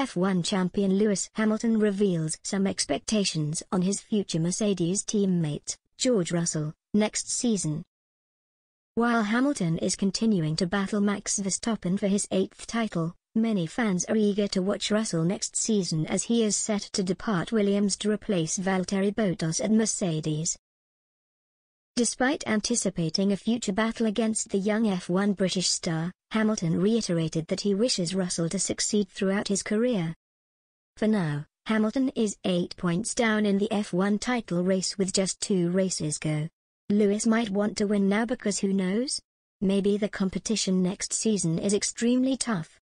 F1 champion Lewis Hamilton reveals some expectations on his future Mercedes teammate, George Russell, next season. While Hamilton is continuing to battle Max Verstappen for his eighth title, many fans are eager to watch Russell next season as he is set to depart Williams to replace Valtteri Bottas at Mercedes. Despite anticipating a future battle against the young F1 British star, Hamilton reiterated that he wishes Russell to succeed throughout his career. For now, Hamilton is eight points down in the F1 title race with just two races go. Lewis might want to win now because who knows? Maybe the competition next season is extremely tough.